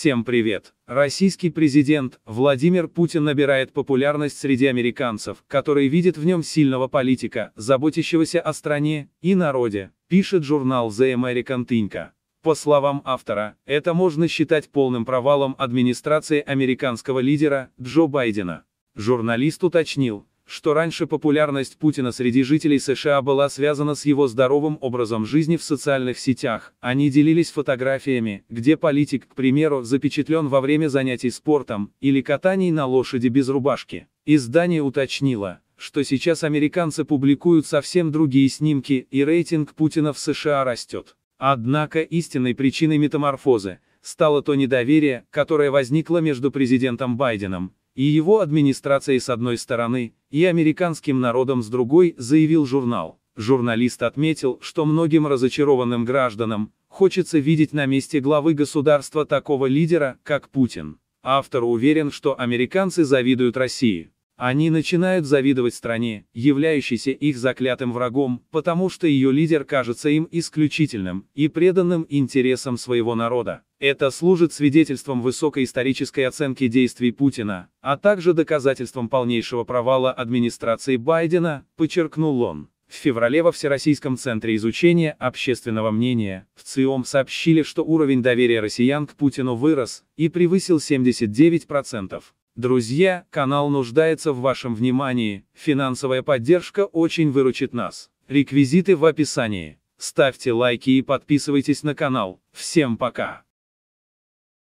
Всем привет! Российский президент Владимир Путин набирает популярность среди американцев, которые видят в нем сильного политика, заботящегося о стране и народе, пишет журнал The American Thinker. По словам автора, это можно считать полным провалом администрации американского лидера Джо Байдена. Журналист уточнил, что раньше популярность Путина среди жителей США была связана с его здоровым образом жизни в социальных сетях. Они делились фотографиями, где политик, к примеру, запечатлен во время занятий спортом или катаний на лошади без рубашки. Издание уточнило, что сейчас американцы публикуют совсем другие снимки, и рейтинг Путина в США растет. Однако истинной причиной метаморфозы стало то недоверие, которое возникло между президентом Байденом и его администрацией с одной стороны, и американским народом с другой, заявил журнал. Журналист отметил, что многим разочарованным гражданам хочется видеть на месте главы государства такого лидера, как Путин. Автор уверен, что американцы завидуют России. Они начинают завидовать стране, являющейся их заклятым врагом, потому что ее лидер кажется им исключительным и преданным интересам своего народа. Это служит свидетельством высокой исторической оценки действий Путина, а также доказательством полнейшего провала администрации Байдена, подчеркнул он. В феврале во Всероссийском центре изучения общественного мнения в ЦИОМ сообщили, что уровень доверия россиян к Путину вырос и превысил 79%. Друзья, канал нуждается в вашем внимании, финансовая поддержка очень выручит нас. Реквизиты в описании. Ставьте лайки и подписывайтесь на канал. Всем пока!